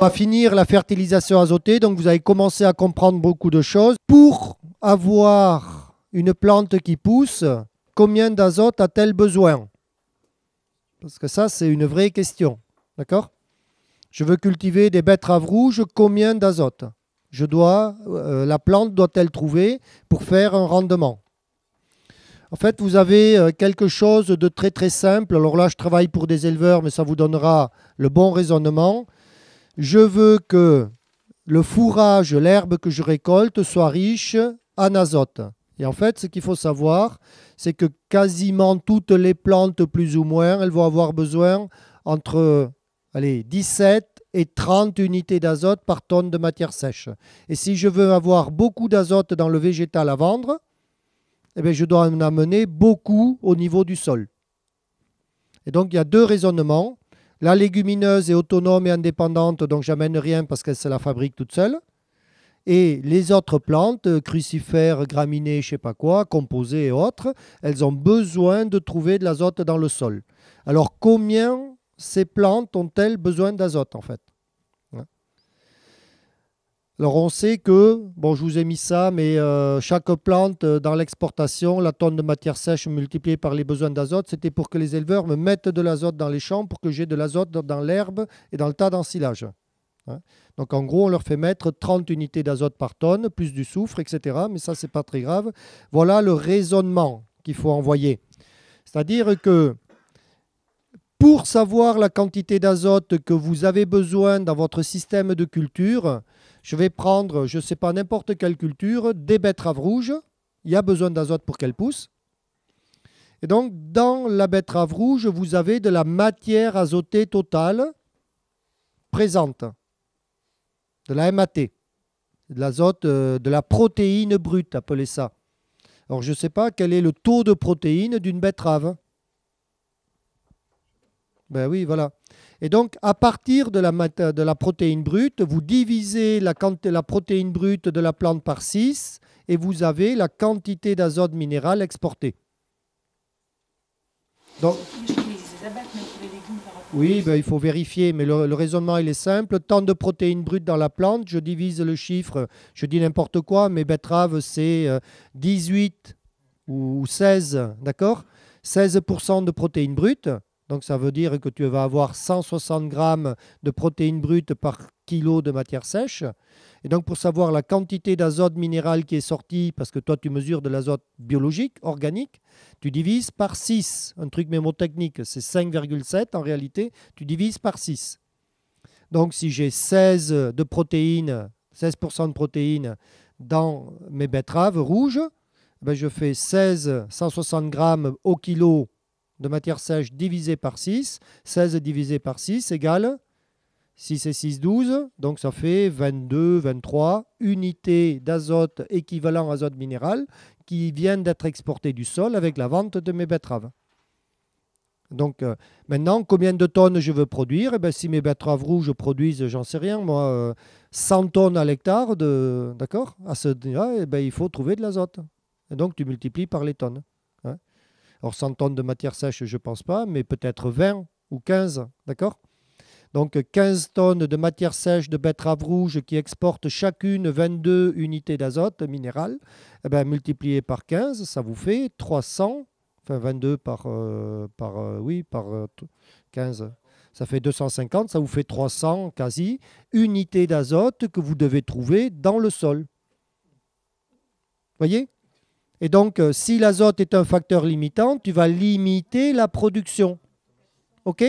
On va finir la fertilisation azotée, donc vous avez commencé à comprendre beaucoup de choses. Pour avoir une plante qui pousse, combien d'azote a-t-elle besoin Parce que ça, c'est une vraie question. D'accord Je veux cultiver des betteraves rouges, combien d'azote je dois, euh, la plante doit-elle trouver pour faire un rendement En fait, vous avez euh, quelque chose de très très simple. Alors là, je travaille pour des éleveurs, mais ça vous donnera le bon raisonnement. Je veux que le fourrage, l'herbe que je récolte soit riche en azote. Et en fait, ce qu'il faut savoir, c'est que quasiment toutes les plantes, plus ou moins, elles vont avoir besoin entre allez, 17 et 30 unités d'azote par tonne de matière sèche. Et si je veux avoir beaucoup d'azote dans le végétal à vendre, eh je dois en amener beaucoup au niveau du sol. Et donc, il y a deux raisonnements. La légumineuse est autonome et indépendante, donc j'amène rien parce qu'elle se la fabrique toute seule. Et les autres plantes, crucifères, graminées, je sais pas quoi, composées et autres, elles ont besoin de trouver de l'azote dans le sol. Alors combien ces plantes ont-elles besoin d'azote en fait alors on sait que, bon je vous ai mis ça, mais euh, chaque plante euh, dans l'exportation, la tonne de matière sèche multipliée par les besoins d'azote, c'était pour que les éleveurs me mettent de l'azote dans les champs pour que j'ai de l'azote dans l'herbe et dans le tas d'ensilage. Hein. Donc en gros, on leur fait mettre 30 unités d'azote par tonne, plus du soufre, etc. Mais ça, c'est pas très grave. Voilà le raisonnement qu'il faut envoyer. C'est-à-dire que pour savoir la quantité d'azote que vous avez besoin dans votre système de culture, je vais prendre, je ne sais pas, n'importe quelle culture, des betteraves rouges. Il y a besoin d'azote pour qu'elles poussent. Et donc, dans la betterave rouge, vous avez de la matière azotée totale présente, de la MAT, de l'azote, euh, de la protéine brute, appelez ça. Alors, je ne sais pas quel est le taux de protéine d'une betterave. Ben oui, voilà. Et donc, à partir de la, protéine brute, vous divisez la, la protéine brute de la plante par 6 et vous avez la quantité d'azote minéral exportée. oui, ben, il faut vérifier, mais le, raisonnement il est simple. Tant de protéines brutes dans la plante, je divise le chiffre, je dis n'importe quoi, mais betterave c'est 18 euh, ou 16, d'accord 16% de protéines brutes. Donc ça veut dire que tu vas avoir 160 grammes de protéines brutes par kilo de matière sèche. Et donc pour savoir la quantité d'azote minéral qui est sortie, parce que toi tu mesures de l'azote biologique, organique, tu divises par 6. Un truc mémotechnique, c'est 5,7 en réalité, tu divises par 6. Donc si j'ai 16 de protéines, 16% de protéines dans mes betteraves rouges, eh ben, je fais 16, 160 grammes au kilo de matière sèche divisée par 6. 16 divisé par 6 égale 6 et 6, 12. Donc ça fait 22, 23 unités d'azote équivalent à azote minéral qui viennent d'être exportées du sol avec la vente de mes betteraves. Donc euh, maintenant, combien de tonnes je veux produire eh ben, Si mes betteraves rouges produisent, j'en sais rien, moi, 100 euh, tonnes à l'hectare, d'accord À ce eh ben, il faut trouver de l'azote. donc tu multiplies par les tonnes. Or, 100 tonnes de matière sèche, je ne pense pas, mais peut-être 20 ou 15, d'accord donc 15 tonnes de matière sèche de betterave rouge qui exportent chacune 22 unités d'azote minéral, eh ben, multiplié par 15, ça vous fait 300, enfin 22 par, euh, par euh, oui, par 15, euh, ça fait 250, ça vous fait 300 quasi unités d'azote que vous devez trouver dans le sol. Voyez et donc, euh, si l'azote est un facteur limitant, tu vas limiter la production. OK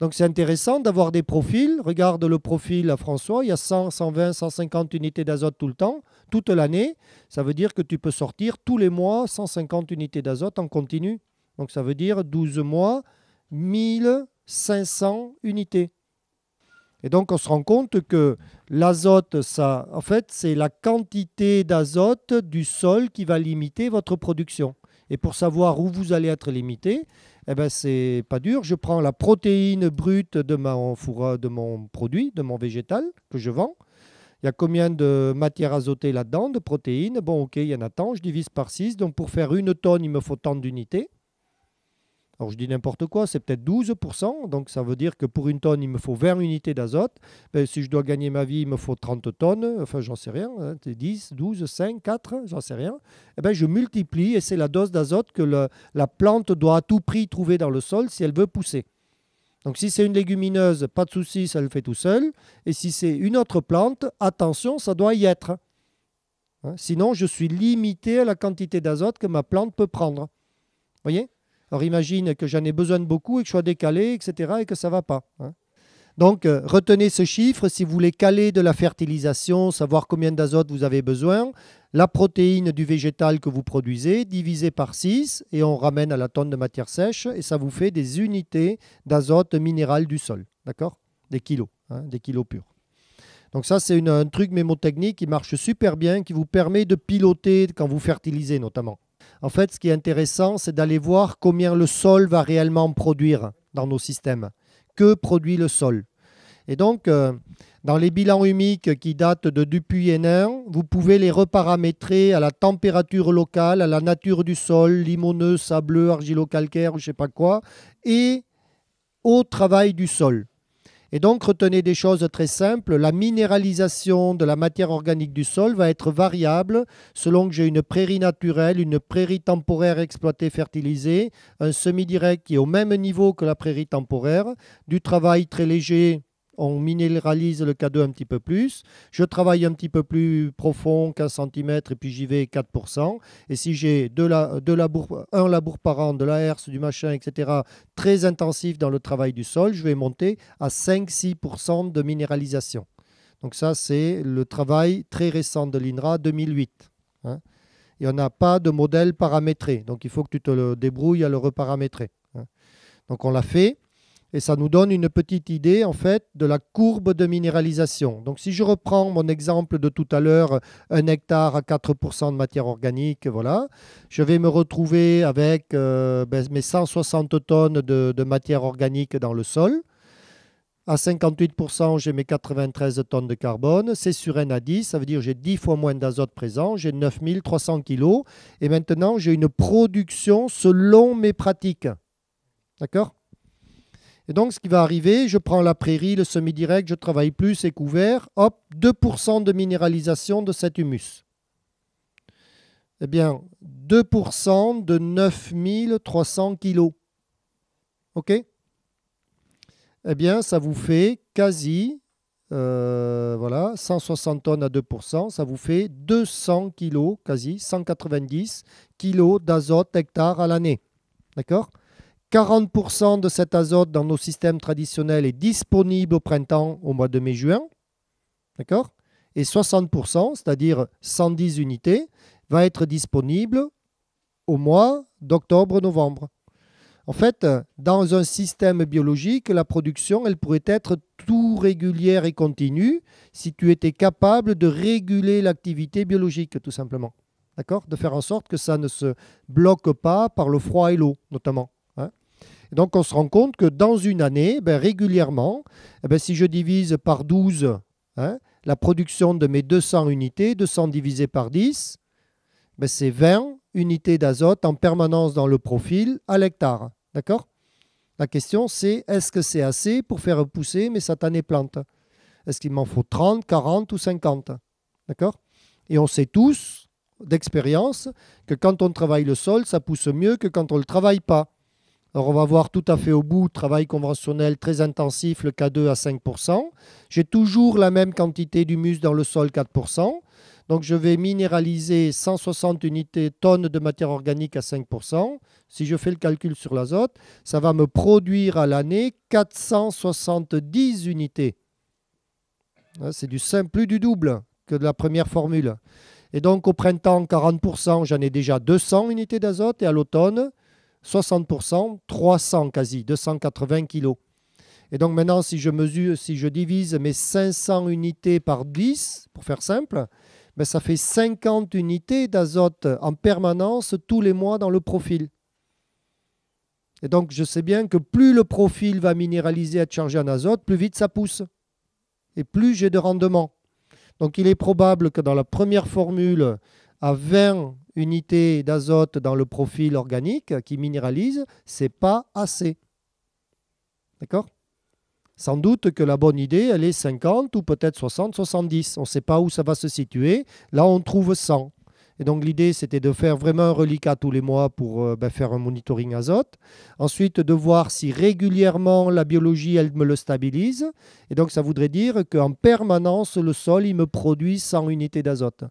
Donc, c'est intéressant d'avoir des profils. Regarde le profil à François. Il y a 100, 120, 150 unités d'azote tout le temps, toute l'année. Ça veut dire que tu peux sortir tous les mois 150 unités d'azote en continu. Donc, ça veut dire 12 mois, 1500 unités. Et donc, on se rend compte que l'azote, ça, en fait, c'est la quantité d'azote du sol qui va limiter votre production. Et pour savoir où vous allez être limité, eh ben, c'est pas dur. Je prends la protéine brute de, de mon produit, de mon végétal que je vends. Il y a combien de matières azotées là-dedans, de protéines Bon, ok, il y en a tant, je divise par 6. Donc, pour faire une tonne, il me faut tant d'unités alors je dis n'importe quoi, c'est peut-être 12%, donc ça veut dire que pour une tonne, il me faut 20 unités d'azote. Ben, si je dois gagner ma vie, il me faut 30 tonnes, enfin j'en sais rien, 10, 12, 5, 4, j'en sais rien. Et eh ben, je multiplie et c'est la dose d'azote que la plante doit à tout prix trouver dans le sol si elle veut pousser. Donc si c'est une légumineuse, pas de souci, ça le fait tout seul. Et si c'est une autre plante, attention, ça doit y être. Hein. sinon, je suis limité à la quantité d'azote que ma plante peut prendre. Voyez alors imagine que j'en ai besoin de beaucoup et que je sois décalé, etc., et que ça ne va pas. Hein. Donc euh, retenez ce chiffre si vous voulez caler de la fertilisation, savoir combien d'azote vous avez besoin, la protéine du végétal que vous produisez, divisé par 6, et on ramène à la tonne de matière sèche, et ça vous fait des unités d'azote minéral du sol, d'accord Des kilos, hein, des kilos purs. Donc ça, c'est un truc mémotechnique qui marche super bien, qui vous permet de piloter quand vous fertilisez notamment. En fait, ce qui est intéressant, c'est d'aller voir combien le sol va réellement produire dans nos systèmes. Que produit le sol Et donc, euh, dans les bilans humiques qui datent de dupuy hénin vous pouvez les reparamétrer à la température locale, à la nature du sol, limoneux, sableux, argilo-calcaire ou je ne sais pas quoi, et au travail du sol. Et donc retenez des choses très simples. La minéralisation de la matière organique du sol va être variable selon que j'ai une prairie naturelle, une prairie temporaire exploitée fertilisée, un semi-direct qui est au même niveau que la prairie temporaire, du travail très léger on minéralise le cadeau un petit peu plus. Je travaille un petit peu plus profond, 15 cm, et puis j'y vais 4%. Et si j'ai de la, de labour, un labour par an, de la herse, du machin, etc., très intensif dans le travail du sol, je vais monter à 5-6% de minéralisation. Donc ça, c'est le travail très récent de l'INRA 2008. Il n'y en a pas de modèle paramétré. Donc il faut que tu te le débrouilles à le reparamétrer. Hein. Donc on l'a fait. Et ça nous donne une petite idée en fait de la courbe de minéralisation. Donc si je reprends mon exemple de tout à l'heure, un hectare à 4% de matière organique, voilà, je vais me retrouver avec euh, ben, mes 160 tonnes de, matière organique dans le sol. À 58%, j'ai mes 93 tonnes de carbone. C'est sur N à 10, ça veut dire que j'ai 10 fois moins d'azote présent, j'ai 9300 kg. Et maintenant, j'ai une production selon mes pratiques. D'accord et donc, ce qui va arriver, je prends la prairie, le semi-direct, je travaille plus, c'est couvert. Hop, 2% de minéralisation de cet humus. Eh bien, 2% de 9300 kg. OK Eh bien, ça vous fait quasi, euh, voilà, 160 tonnes à 2%, ça vous fait 200 kg, quasi 190 kg d'azote hectare à l'année. D'accord 40% de cet azote dans nos systèmes traditionnels est disponible au printemps, au mois de mai-juin. D'accord Et 60%, c'est-à-dire 110 unités, va être disponible au mois d'octobre-novembre. En fait, dans un système biologique, la production, elle pourrait être tout régulière et continue si tu étais capable de réguler l'activité biologique, tout simplement. D'accord De faire en sorte que ça ne se bloque pas par le froid et l'eau, notamment donc on se rend compte que dans une année, ben, régulièrement, eh ben, si je divise par 12 hein, la production de mes 200 unités, 200 divisé par 10, ben, c'est 20 unités d'azote en permanence dans le profil à l'hectare. D'accord La question c'est est-ce que c'est assez pour faire pousser mes satanées plantes Est-ce qu'il m'en faut 30, 40 ou 50 D'accord Et on sait tous d'expérience que quand on travaille le sol, ça pousse mieux que quand on ne le travaille pas. Alors on va voir tout à fait au bout, travail conventionnel très intensif, le K2 à 5%. J'ai toujours la même quantité d'humus dans le sol, 4%. Donc je vais minéraliser 160 unités tonnes de matière organique à 5%. Si je fais le calcul sur l'azote, ça va me produire à l'année 470 unités. Hein, c'est du simple plus du double que de la première formule. Et donc au printemps, 40%, j'en ai déjà 200 unités d'azote et à l'automne, 60%, 300 quasi, 280 kg. Et donc maintenant, si je mesure, si je divise mes 500 unités par 10, pour faire simple, ben ça fait 50 unités d'azote en permanence tous les mois dans le profil. Et donc je sais bien que plus le profil va minéraliser, être chargé en azote, plus vite ça pousse. Et plus j'ai de rendement. Donc il est probable que dans la première formule, à 20 unités d'azote dans le profil organique qui minéralise, c'est pas assez. D'accord Sans doute que la bonne idée, elle est 50 ou peut-être 60, 70. On ne sait pas où ça va se situer. Là, on trouve 100. Et donc l'idée, c'était de faire vraiment un reliquat tous les mois pour euh, ben, faire un monitoring azote. Ensuite, de voir si régulièrement la biologie, elle me le stabilise. Et donc ça voudrait dire qu'en permanence, le sol, il me produit 100 unités d'azote.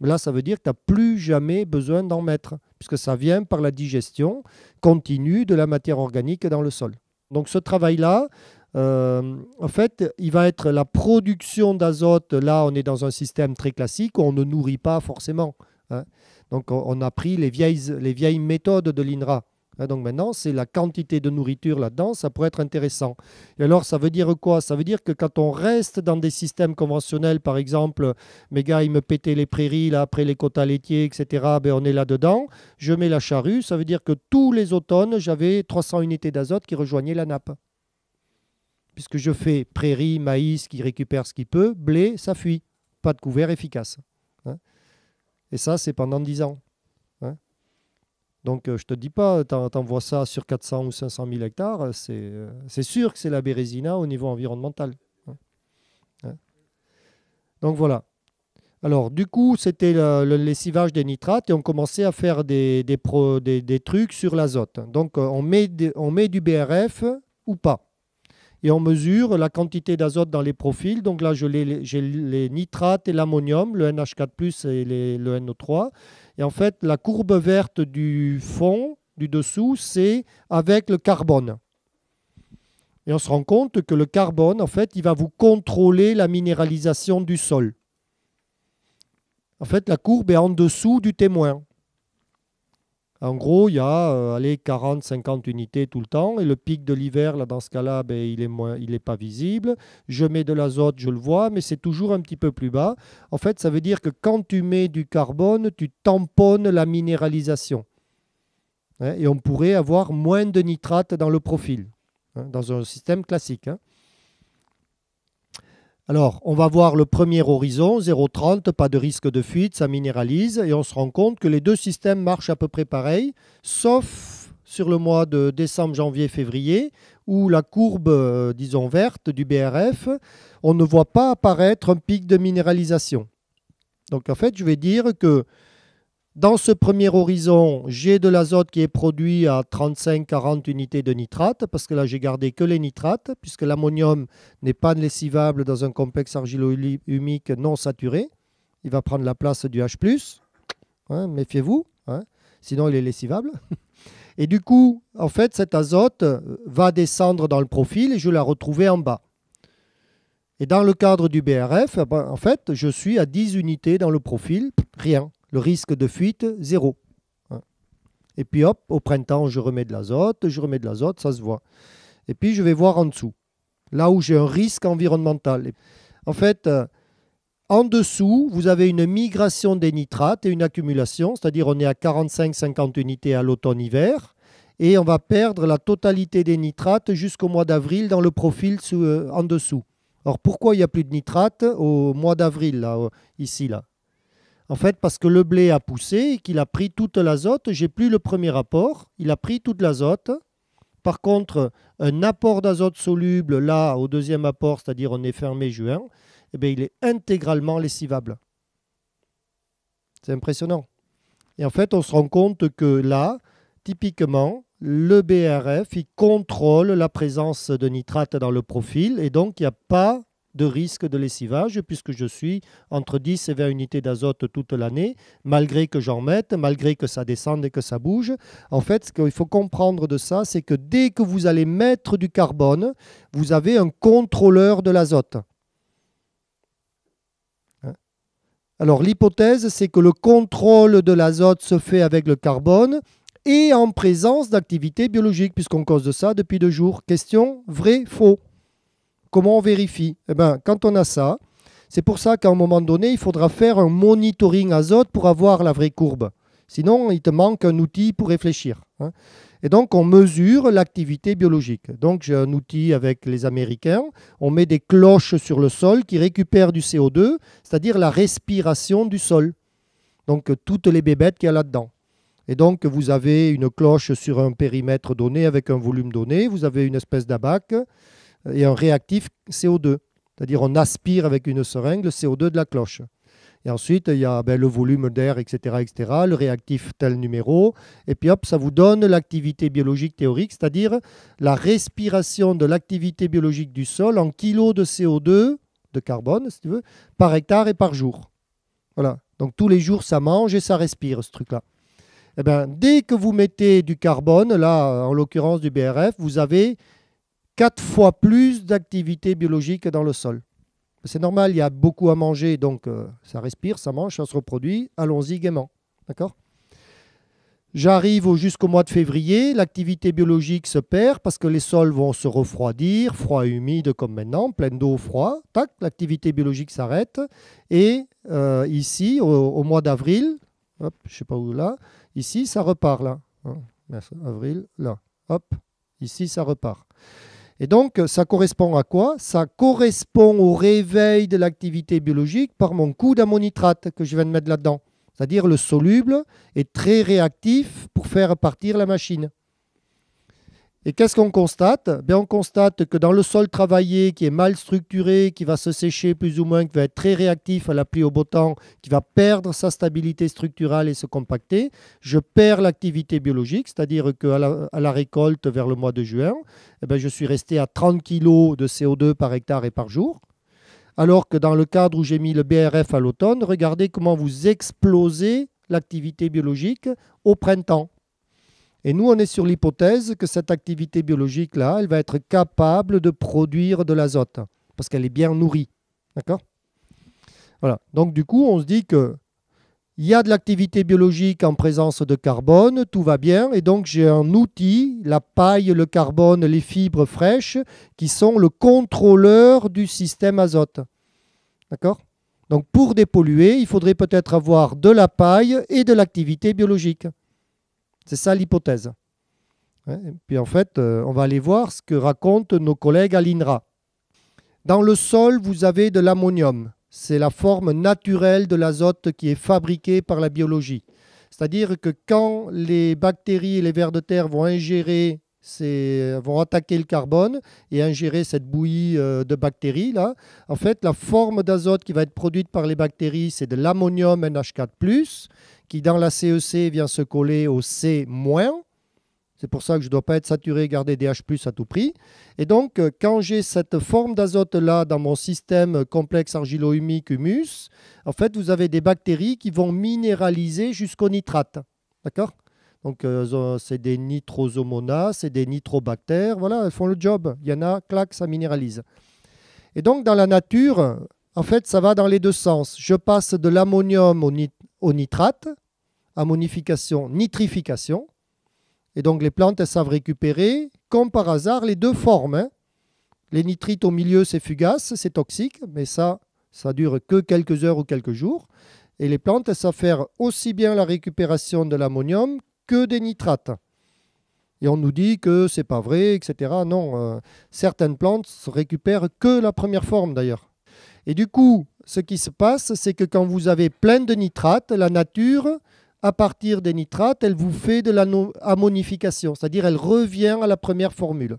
Mais là, ça veut dire que tu n'as plus jamais besoin d'en mettre, puisque ça vient par la digestion continue de la matière organique dans le sol. Donc ce travail-là, euh, en fait, il va être la production d'azote. Là, on est dans un système très classique, où on ne nourrit pas forcément. Hein. Donc on, a pris les vieilles, méthodes de l'INRA. Hein. donc maintenant, c'est la quantité de nourriture là-dedans, ça pourrait être intéressant. Et alors, ça veut dire quoi Ça veut dire que quand on reste dans des systèmes conventionnels, par exemple, mes gars, ils me pétaient les prairies, là, après les quotas laitiers, etc., ben, on est là-dedans, je mets la charrue, ça veut dire que tous les automnes, j'avais 300 unités d'azote qui rejoignaient la nappe puisque je fais prairie, maïs qui récupère ce qu'il peut, blé, ça fuit. Pas de couvert efficace. Hein. Et ça, c'est pendant 10 ans. Hein. Donc, je euh, je te dis pas, euh, tu voit ça sur 400 ou 500 000 hectares, euh, c'est sûr que c'est la bérésina au niveau environnemental. Hein, hein. Donc, voilà. Alors, du coup, c'était le, lessivage des nitrates et on commençait à faire des, trucs sur l'azote. Donc, on met, on met du BRF ou pas et on mesure la quantité d'azote dans les profils. Donc là, j'ai les nitrates et l'ammonium, le NH4 et le NO3. Et en fait, la courbe verte du fond, du dessous, c'est avec le carbone. Et on se rend compte que le carbone, en fait, il va vous contrôler la minéralisation du sol. En fait, la courbe est en dessous du témoin. En gros, il y a 40, euh, 50 unités tout le temps. Et le pic de l'hiver, là, dans ce cas-là, ben, il est moins, il n'est pas visible. Je mets de l'azote, je le vois, mais c'est toujours un petit peu plus bas. En fait, ça veut dire que quand tu mets du carbone, tu tamponnes la minéralisation. Hein, et on pourrait avoir moins de nitrate dans le profil, hein, dans un système classique. Hein. Alors, on va voir le premier horizon, 0,30, pas de risque de fuite, ça minéralise, et on se rend compte que les deux systèmes marchent à peu près pareil, sauf sur le mois de décembre, janvier, février, où la courbe, euh, disons, verte du BRF, on ne voit pas apparaître un pic de minéralisation. Donc, en fait, je vais dire que dans ce premier horizon, j'ai de l'azote qui est produit à 35-40 unités de nitrate, parce que là j'ai gardé que les nitrates, puisque l'ammonium n'est pas lessivable dans un complexe argilo-humique non saturé. Il va prendre la place du H, hein, méfiez-vous, hein, sinon il est lessivable. Et du coup, en fait, cet azote va descendre dans le profil et je l'ai la en bas. Et dans le cadre du BRF, eh ben, en fait, je suis à 10 unités dans le profil, rien. Le risque de fuite, zéro. Hein. Et puis hop, au printemps, je remets de l'azote, je remets de l'azote, ça se voit. Et puis je vais voir en dessous, là où j'ai un risque environnemental. En fait, euh, en dessous, vous avez une migration des nitrates et une accumulation, c'est-à-dire on est à 45-50 unités à l'automne-hiver, et on va perdre la totalité des nitrates jusqu'au mois d'avril dans le profil euh, en dessous. Alors pourquoi il n'y a plus de nitrates au mois d'avril, là, euh, ici, là en fait, parce que le blé a poussé et qu'il a pris toute l'azote, j'ai plus le premier apport, il a pris toute l'azote. Par contre, un apport d'azote soluble, là, au deuxième apport, c'est-à-dire on est fermé juin, eh bien, il est intégralement lessivable. C'est impressionnant. Et en fait, on se rend compte que là, typiquement, le BRF, il contrôle la présence de nitrate dans le profil et donc il n'y a pas de risque de lessivage puisque je suis entre 10 et 20 unités d'azote toute l'année, malgré que j'en mette, malgré que ça descende et que ça bouge. En fait, ce qu'il faut comprendre de ça, c'est que dès que vous allez mettre du carbone, vous avez un contrôleur de l'azote. Hein? Alors l'hypothèse, c'est que le contrôle de l'azote se fait avec le carbone et en présence d'activités biologiques, puisqu'on cause de ça depuis deux jours. Question, vrai, faux Comment on vérifie Eh ben, quand on a ça, c'est pour ça qu'à un moment donné, il faudra faire un monitoring azote pour avoir la vraie courbe. Sinon, il te manque un outil pour réfléchir. Hein. Et donc, on mesure l'activité biologique. Donc, j'ai un outil avec les Américains. On met des cloches sur le sol qui récupèrent du CO2, c'est-à-dire la respiration du sol. Donc, toutes les bébêtes qu'il y a là-dedans. Et donc, vous avez une cloche sur un périmètre donné avec un volume donné. Vous avez une espèce d'abac et un réactif CO2. C'est-à-dire on aspire avec une seringue le CO2 de la cloche. Et ensuite, il y a ben, le volume d'air, etc., etc., le réactif tel numéro. Et puis hop, ça vous donne l'activité biologique théorique, c'est-à-dire la respiration de l'activité biologique du sol en kilos de CO2, de carbone, si tu veux, par hectare et par jour. Voilà. Donc tous les jours, ça mange et ça respire, ce truc-là. Eh bien, dès que vous mettez du carbone, là, en l'occurrence du BRF, vous avez Quatre fois plus d'activité biologique dans le sol. C'est normal, il y a beaucoup à manger, donc euh, ça respire, ça mange, ça se reproduit. Allons-y gaiement. D'accord J'arrive jusqu'au mois de février, l'activité biologique se perd parce que les sols vont se refroidir, froid et humide comme maintenant, pleine d'eau, froid. Tac, l'activité biologique s'arrête. Et euh, ici, au, mois d'avril, je sais pas où là, ici ça repart là. Hein, avril, là, hop, ici ça repart. Et donc, ça correspond à quoi Ça correspond au réveil de l'activité biologique par mon coup d'ammonitrate que je viens de mettre là-dedans. C'est-à-dire le soluble est très réactif pour faire partir la machine. Et qu'est-ce qu'on constate ben, On constate que dans le sol travaillé, qui est mal structuré, qui va se sécher plus ou moins, qui va être très réactif à la pluie au beau temps, qui va perdre sa stabilité structurale et se compacter, je perds l'activité biologique, c'est-à-dire qu'à la, à la récolte vers le mois de juin, eh ben, je suis resté à 30 kg de CO2 par hectare et par jour. Alors que dans le cadre où j'ai mis le BRF à l'automne, regardez comment vous explosez l'activité biologique au printemps. Et nous, on est sur l'hypothèse que cette activité biologique-là, elle va être capable de produire de l'azote, parce qu'elle est bien nourrie. D'accord Voilà. Donc du coup, on se dit que il y a de l'activité biologique en présence de carbone, tout va bien, et donc j'ai un outil, la paille, le carbone, les fibres fraîches, qui sont le contrôleur du système azote. D'accord Donc pour dépolluer, il faudrait peut-être avoir de la paille et de l'activité biologique. C'est ça l'hypothèse. Hein, puis en fait, euh, on va aller voir ce que racontent nos collègues à l'INRA. Dans le sol, vous avez de l'ammonium. C'est la forme naturelle de l'azote qui est fabriquée par la biologie. C'est-à-dire que quand les bactéries et les vers de terre vont ingérer, vont attaquer le carbone et ingérer cette bouillie euh, de bactéries, là, en fait, la forme d'azote qui va être produite par les bactéries, c'est de l'ammonium NH4+, qui dans la CEC e vient se coller au C-. C'est pour ça que je ne dois pas être saturé et garder DH à tout prix. Et donc, euh, quand j'ai cette forme d'azote-là dans mon système complexe argilo-humique humus, en fait, vous avez des bactéries qui vont minéraliser jusqu'au nitrate. D'accord Donc, euh, c'est des nitrosomonas, c'est des nitrobactères. Voilà, elles font le job. Il y en a, clac, ça minéralise. Et donc, dans la nature, en fait, ça va dans les deux sens. Je passe de l'ammonium au nitrate ammonification, nitrification. Et donc les plantes, elles savent récupérer, comme par hasard, les deux formes. Hein. Les nitrites au milieu, c'est fugace, c'est toxique, mais ça, ça dure que quelques heures ou quelques jours. Et les plantes, savent faire aussi bien la récupération de l'ammonium que des nitrates. Et on nous dit que c'est pas vrai, etc. Non, euh, certaines plantes récupèrent que la première forme d'ailleurs. Et du coup, ce qui se passe, c'est que quand vous avez plein de nitrates, la nature à partir des nitrates, elle vous fait de l'ammonification, c'est-à-dire elle revient à la première formule.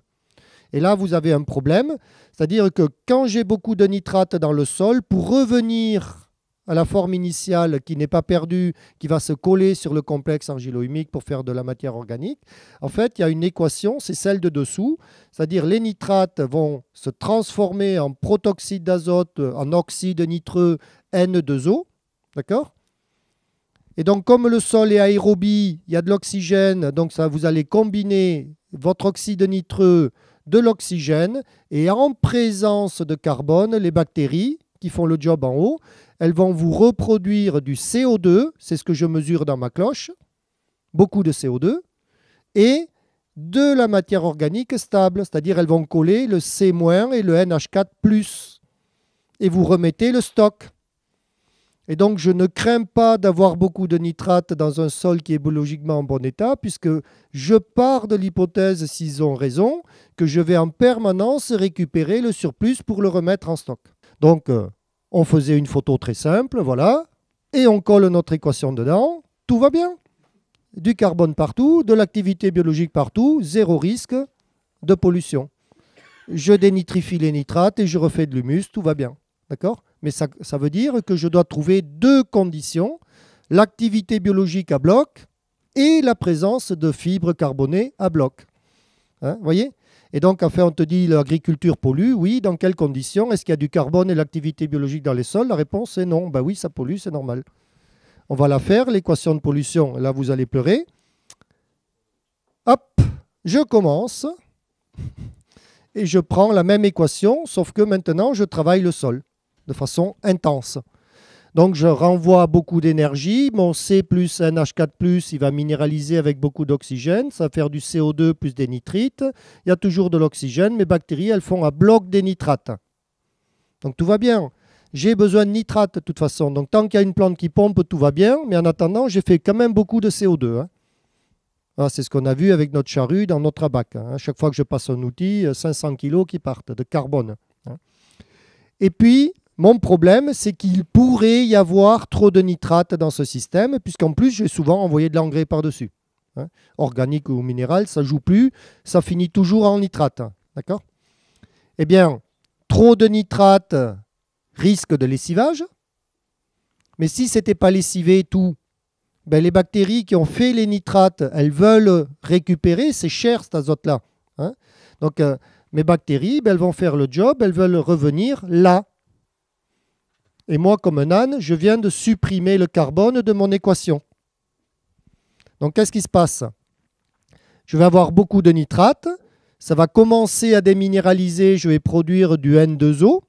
Et là, vous avez un problème, c'est-à-dire que quand j'ai beaucoup de nitrates dans le sol, pour revenir à la forme initiale qui n'est pas perdue, qui va se coller sur le complexe angilo humique pour faire de la matière organique, en fait, il y a une équation, c'est celle de dessous, c'est-à-dire les nitrates vont se transformer en protoxyde d'azote, en oxyde nitreux N2O, d'accord et donc, comme le sol est aérobie, il y a de l'oxygène, donc ça, vous allez combiner votre oxyde nitreux, de l'oxygène, et en présence de carbone, les bactéries qui font le job en haut, elles vont vous reproduire du CO2, c'est ce que je mesure dans ma cloche, beaucoup de CO2, et de la matière organique stable, c'est-à-dire elles vont coller le C- et le NH4+, et vous remettez le stock. Et donc, je ne crains pas d'avoir beaucoup de nitrates dans un sol qui est biologiquement en bon état, puisque je pars de l'hypothèse, s'ils ont raison, que je vais en permanence récupérer le surplus pour le remettre en stock. Donc, euh, on faisait une photo très simple, voilà, et on colle notre équation dedans, tout va bien. Du carbone partout, de l'activité biologique partout, zéro risque de pollution. Je dénitrifie les nitrates et je refais de l'humus, tout va bien. D'accord mais ça, veut dire que je dois trouver deux conditions, l'activité biologique à bloc et la présence de fibres carbonées à bloc. Vous hein, voyez Et donc, enfin, on te dit l'agriculture pollue, oui, dans quelles conditions Est-ce qu'il y a du carbone et l'activité biologique dans les sols La réponse est non. Ben oui, ça pollue, c'est normal. On va la faire, l'équation de pollution. Là, vous allez pleurer. Hop, je commence et je prends la même équation, sauf que maintenant, je travaille le sol de façon intense. Donc je renvoie beaucoup d'énergie. Mon C plus NH4 il va minéraliser avec beaucoup d'oxygène. Ça va faire du CO2 plus des nitrites. Il y a toujours de l'oxygène. Mes bactéries, elles font un bloc des nitrates. Donc tout va bien. J'ai besoin de nitrates de toute façon. Donc tant qu'il y a une plante qui pompe, tout va bien. Mais en attendant, j'ai fait quand même beaucoup de CO2. Hein. Ah, c'est ce qu'on a vu avec notre charrue dans notre abac. Hein. À Chaque fois que je passe un outil, 500 euh, kg qui partent de carbone. Hein. Et puis, mon problème, c'est qu'il pourrait y avoir trop de nitrates dans ce système, puisqu'en plus, j'ai souvent envoyé de l'engrais par-dessus. Hein. Organique ou minéral, ça joue plus, ça finit toujours en nitrate. D'accord Eh bien, trop de nitrates risque de lessivage. Mais si ce n'était pas lessivé et tout, ben, les bactéries qui ont fait les nitrates, elles veulent récupérer, c'est cher cet azote-là. Hein. Donc, euh, mes bactéries, ben, elles vont faire le job, elles veulent revenir là, et moi, comme un âne, je viens de supprimer le carbone de mon équation. Donc qu'est-ce qui se passe Je vais avoir beaucoup de nitrates, ça va commencer à déminéraliser, je vais produire du N2O,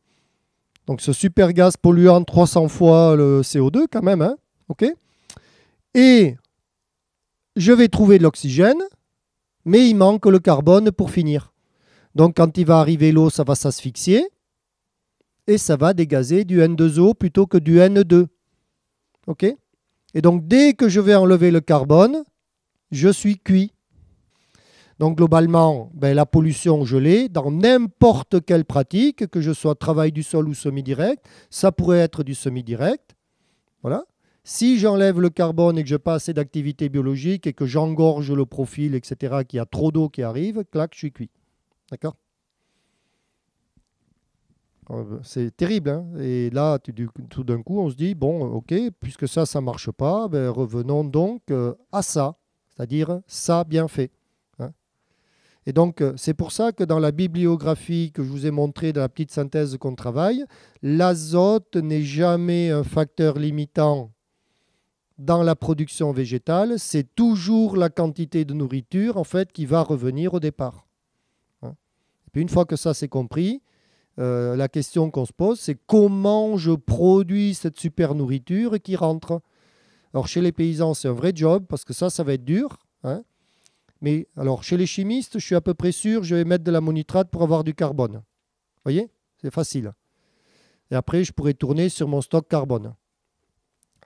donc ce super gaz polluant 300 fois le CO2 quand même, hein, Et je vais trouver de l'oxygène, mais il manque le carbone pour finir. Donc quand il va arriver l'eau, ça va s'asphyxier et ça va dégazer du N2O plutôt que du N2. OK Et donc dès que je vais enlever le carbone, je suis cuit. Donc globalement, ben, la pollution, je l'ai dans n'importe quelle pratique, que je sois travail du sol ou semi-direct. Ça pourrait être du semi-direct. Voilà. Si j'enlève le carbone et que je pas assez d'activité biologique et que j'engorge le profil, etc., qu'il y a trop d'eau qui arrive, clac, je suis cuit. D'accord euh, c'est terrible. Hein. et là, tout d'un coup, on se dit, bon, ok, puisque ça, ça ne marche pas, ben, revenons donc euh, à ça, c'est-à-dire ça bien fait. Hein. et donc, euh, c'est pour ça que dans la bibliographie que je vous ai montrée, dans la petite synthèse qu'on travaille, l'azote n'est jamais un facteur limitant dans la production végétale, c'est toujours la quantité de nourriture en fait qui va revenir au départ. Hein. et puis une fois que ça c'est compris, euh, la question qu'on se pose, c'est comment je produis cette super nourriture qui rentre. Alors chez les paysans, c'est un vrai job parce que ça, ça va être dur. Hein. Mais alors chez les chimistes, je suis à peu près sûr, je vais mettre de monitrate pour avoir du carbone. Vous voyez C'est facile. Et après, je pourrais tourner sur mon stock carbone.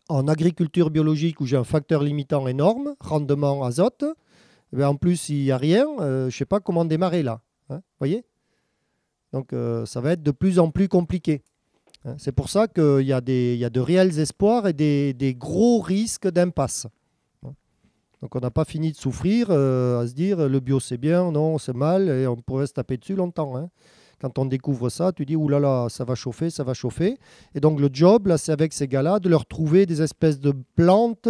En agriculture biologique, où j'ai un facteur limitant énorme, rendement azote, eh en plus, il n'y a rien, euh, je ne sais pas comment démarrer là. Vous hein. voyez donc euh, ça va être de plus en plus compliqué. Hein, c'est pour ça qu'il y, a de réels espoirs et des, gros risques d'impasse. Hein. Donc on n'a pas fini de souffrir euh, à se dire le bio c'est bien, non c'est mal, et on pourrait se taper dessus longtemps. Hein. Quand on découvre ça, tu dis, oulala, là là, ça va chauffer, ça va chauffer. Et donc le job, là, c'est avec ces gars-là de leur trouver des espèces de plantes,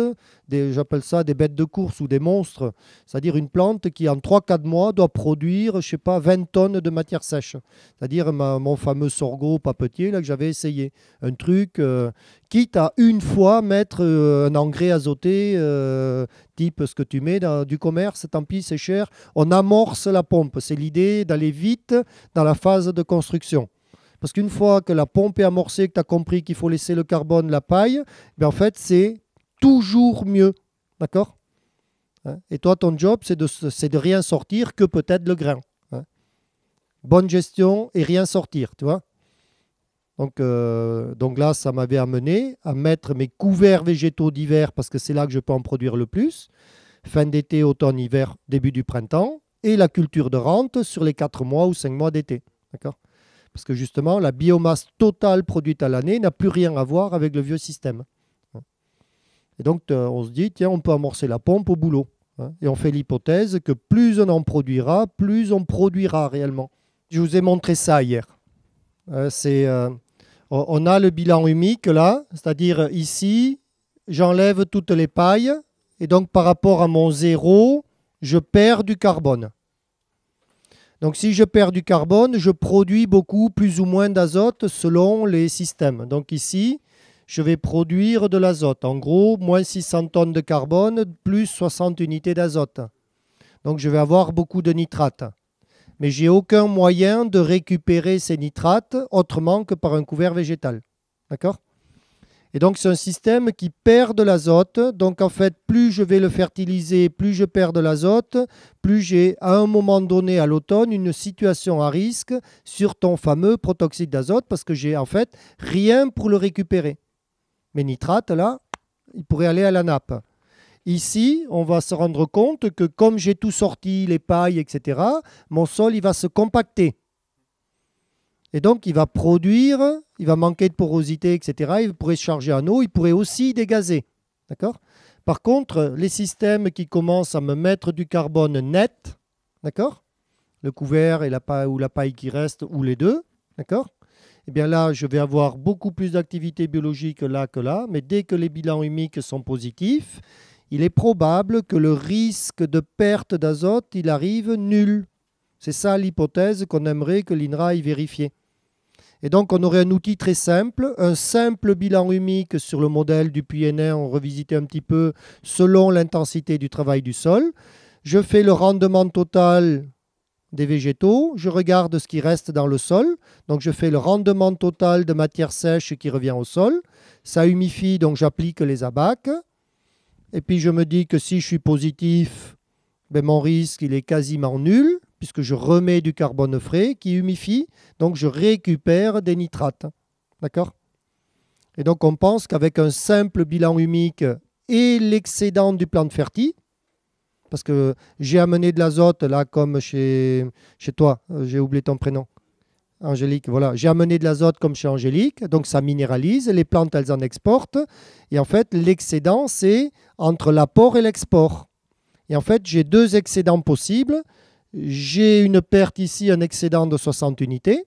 des, j'appelle ça des bêtes de course ou des monstres. C'est-à-dire une plante qui, en 3-4 mois, doit produire, je sais pas, 20 tonnes de matière sèche. C'est-à-dire mon fameux sorgho papetier, là, que j'avais essayé. Un truc euh, quitte à une fois mettre euh, un engrais azoté, euh, type ce que tu mets dans du commerce, tant pis, c'est cher. On amorce la pompe. C'est l'idée d'aller vite dans la phase de construction. Parce qu'une fois que la pompe est amorcée, que tu as compris qu'il faut laisser le carbone, la paille, ben en fait, c'est toujours mieux. D'accord hein Et toi, ton job, c'est de, de rien sortir que peut-être le grain. Hein Bonne gestion et rien sortir, tu vois donc, euh, donc là, ça m'avait amené à mettre mes couverts végétaux d'hiver parce que c'est là que je peux en produire le plus. Fin d'été, automne, hiver, début du printemps. Et la culture de rente sur les 4 mois ou 5 mois d'été. D'accord Parce que justement, la biomasse totale produite à l'année n'a plus rien à voir avec le vieux système. Et donc, euh, on se dit, tiens, on peut amorcer la pompe au boulot. Hein. Et on fait l'hypothèse que plus on en produira, plus on produira réellement. Je vous ai montré ça hier. Euh, c'est on a le bilan humique là, c'est-à-dire ici, j'enlève toutes les pailles, et donc par rapport à mon zéro, je perds du carbone. Donc si je perds du carbone, je produis beaucoup plus ou moins d'azote selon les systèmes. Donc ici, je vais produire de l'azote. En gros, moins 600 tonnes de carbone, plus 60 unités d'azote. Donc je vais avoir beaucoup de nitrates mais j'ai aucun moyen de récupérer ces nitrates autrement que par un couvert végétal. D'accord Et donc c'est un système qui perd de l'azote. Donc en fait, plus je vais le fertiliser, plus je perds de l'azote, plus j'ai à un moment donné à l'automne une situation à risque sur ton fameux protoxyde d'azote parce que j'ai en fait rien pour le récupérer. Mes nitrates là, ils pourraient aller à la nappe. Ici, on va se rendre compte que comme j'ai tout sorti, les pailles, etc., mon sol, il va se compacter. Et donc, il va produire, il va manquer de porosité, etc. Il pourrait se charger en eau, il pourrait aussi dégazer. D'accord Par contre, les systèmes qui commencent à me mettre du carbone net, d'accord Le couvert et la paille, ou la paille qui reste, ou les deux, d'accord Eh bien là, je vais avoir beaucoup plus d'activité biologique là que là, mais dès que les bilans humiques sont positifs, il est probable que le risque de perte d'azote, il arrive nul. C'est ça l'hypothèse qu'on aimerait que l'INRA y vérifier. Et donc on aurait un outil très simple, un simple bilan humique sur le modèle du puits on revisitait un petit peu selon l'intensité du travail du sol. Je fais le rendement total des végétaux, je regarde ce qui reste dans le sol, donc je fais le rendement total de matière sèche qui revient au sol, ça humifie, donc j'applique les abacs, et puis je me dis que si je suis positif, ben mon risque il est quasiment nul, puisque je remets du carbone frais qui humifie, donc je récupère des nitrates. D'accord Et donc on pense qu'avec un simple bilan humique et l'excédent du plan de fertilité, parce que j'ai amené de l'azote là comme chez, chez toi, euh, j'ai oublié ton prénom. Angélique, voilà, j'ai amené de l'azote comme chez Angélique, donc ça minéralise, les plantes elles en exportent, et en fait l'excédent c'est entre l'apport et l'export. Et en fait j'ai deux excédents possibles, j'ai une perte ici, un excédent de 60 unités,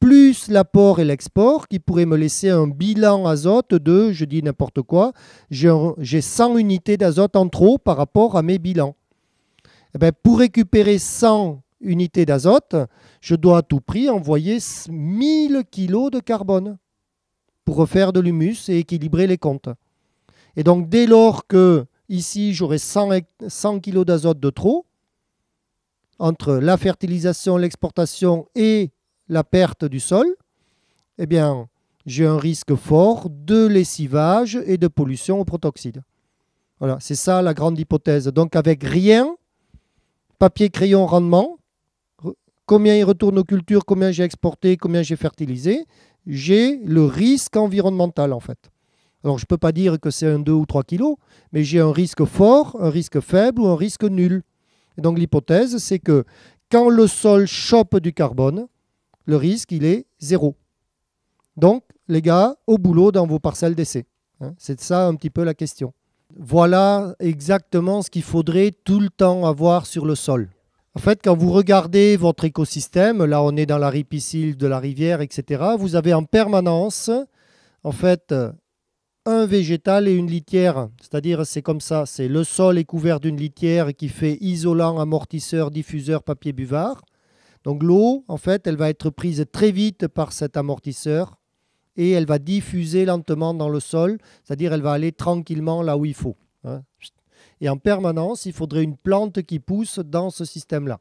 plus l'apport et l'export qui pourraient me laisser un bilan azote de, je dis n'importe quoi, j'ai 100 unités d'azote en trop par rapport à mes bilans. Eh ben, pour récupérer 100 unité d'azote, je dois à tout prix envoyer 1000 kg de carbone pour refaire de l'humus et équilibrer les comptes. Et donc dès lors que ici j'aurai 100, 100 kg d'azote de trop, entre la fertilisation, l'exportation et la perte du sol, eh bien j'ai un risque fort de lessivage et de pollution au protoxyde. Voilà, c'est ça la grande hypothèse. Donc avec rien, papier, crayon, rendement, combien il retourne aux cultures, combien j'ai exporté, combien j'ai fertilisé, j'ai le risque environnemental en fait. Alors je ne peux pas dire que c'est un 2 ou 3 kilos, mais j'ai un risque fort, un risque faible ou un risque nul. donc l'hypothèse, c'est que quand le sol chope du carbone, le risque, il est zéro. Donc, les gars, au boulot dans vos parcelles d'essai. Hein. C'est ça un petit peu la question. Voilà exactement ce qu'il faudrait tout le temps avoir sur le sol. En fait, quand vous regardez votre écosystème, là on est dans la ripicile de la rivière, etc., vous avez en permanence, en fait, un végétal et une litière. C'est-à-dire, c'est comme ça, c'est le sol est couvert d'une litière qui fait isolant, amortisseur, diffuseur, papier buvard. Donc l'eau, en fait, elle va être prise très vite par cet amortisseur et elle va diffuser lentement dans le sol, c'est-à-dire elle va aller tranquillement là où il faut. Hein. Et en permanence, il faudrait une plante qui pousse dans ce système-là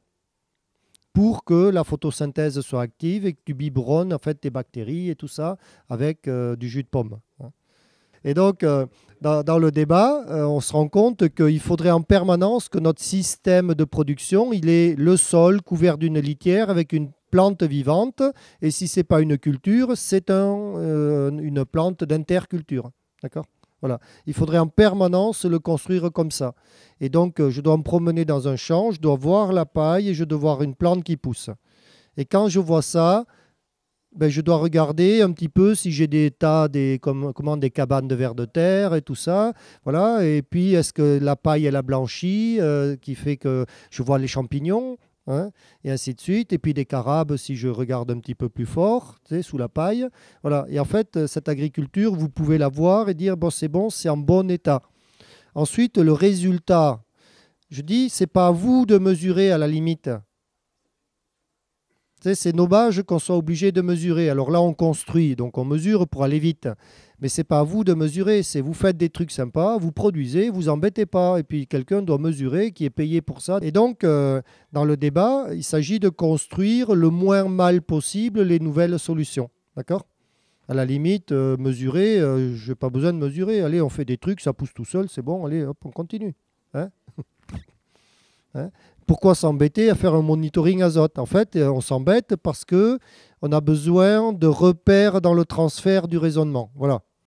pour que la photosynthèse soit active et que tu biberonnes en fait tes bactéries et tout ça avec euh, du jus de pomme. Hein. Et donc, euh, dans, le débat, euh, on se rend compte qu'il faudrait en permanence que notre système de production, il est le sol couvert d'une litière avec une plante vivante. Et si ce n'est pas une culture, c'est une plante d'interculture. D'accord il faudrait en permanence le construire comme ça. Et donc, euh, je dois me promener dans un champ, je dois voir la paille et je dois voir une plante qui pousse. Et quand je vois ça, ben, je dois regarder un petit peu si j'ai des tas, des, comme, comment, des cabanes de vers de terre et tout ça. Voilà. Et puis, est-ce que la paille, elle a blanchi, euh, qui fait que je vois les champignons Hein, et ainsi de suite. Et puis des carabes, si je regarde un petit peu plus fort, sous la paille. Voilà. Et en fait, euh, cette agriculture, vous pouvez la voir et dire, bon, c'est bon, c'est en bon état. Ensuite, le résultat. Je dis, c'est pas à vous de mesurer à la limite. c'est nos qu'on soit obligé de mesurer. Alors là, on construit, donc on mesure pour aller vite. Mais c'est pas à vous de mesurer, c'est vous faites des trucs sympas, vous produisez, vous embêtez pas. Et puis quelqu'un doit mesurer qui est payé pour ça. Et donc, euh, dans le débat, il s'agit de construire le moins mal possible les nouvelles solutions. D'accord À la limite, euh, mesurer, euh, je n'ai pas besoin de mesurer. Allez, on fait des trucs, ça pousse tout seul, c'est bon, allez, hop, on continue. Hein hein pourquoi s'embêter à faire un monitoring azote En fait, on s'embête parce que on a besoin de repères dans le transfert du raisonnement. Voilà.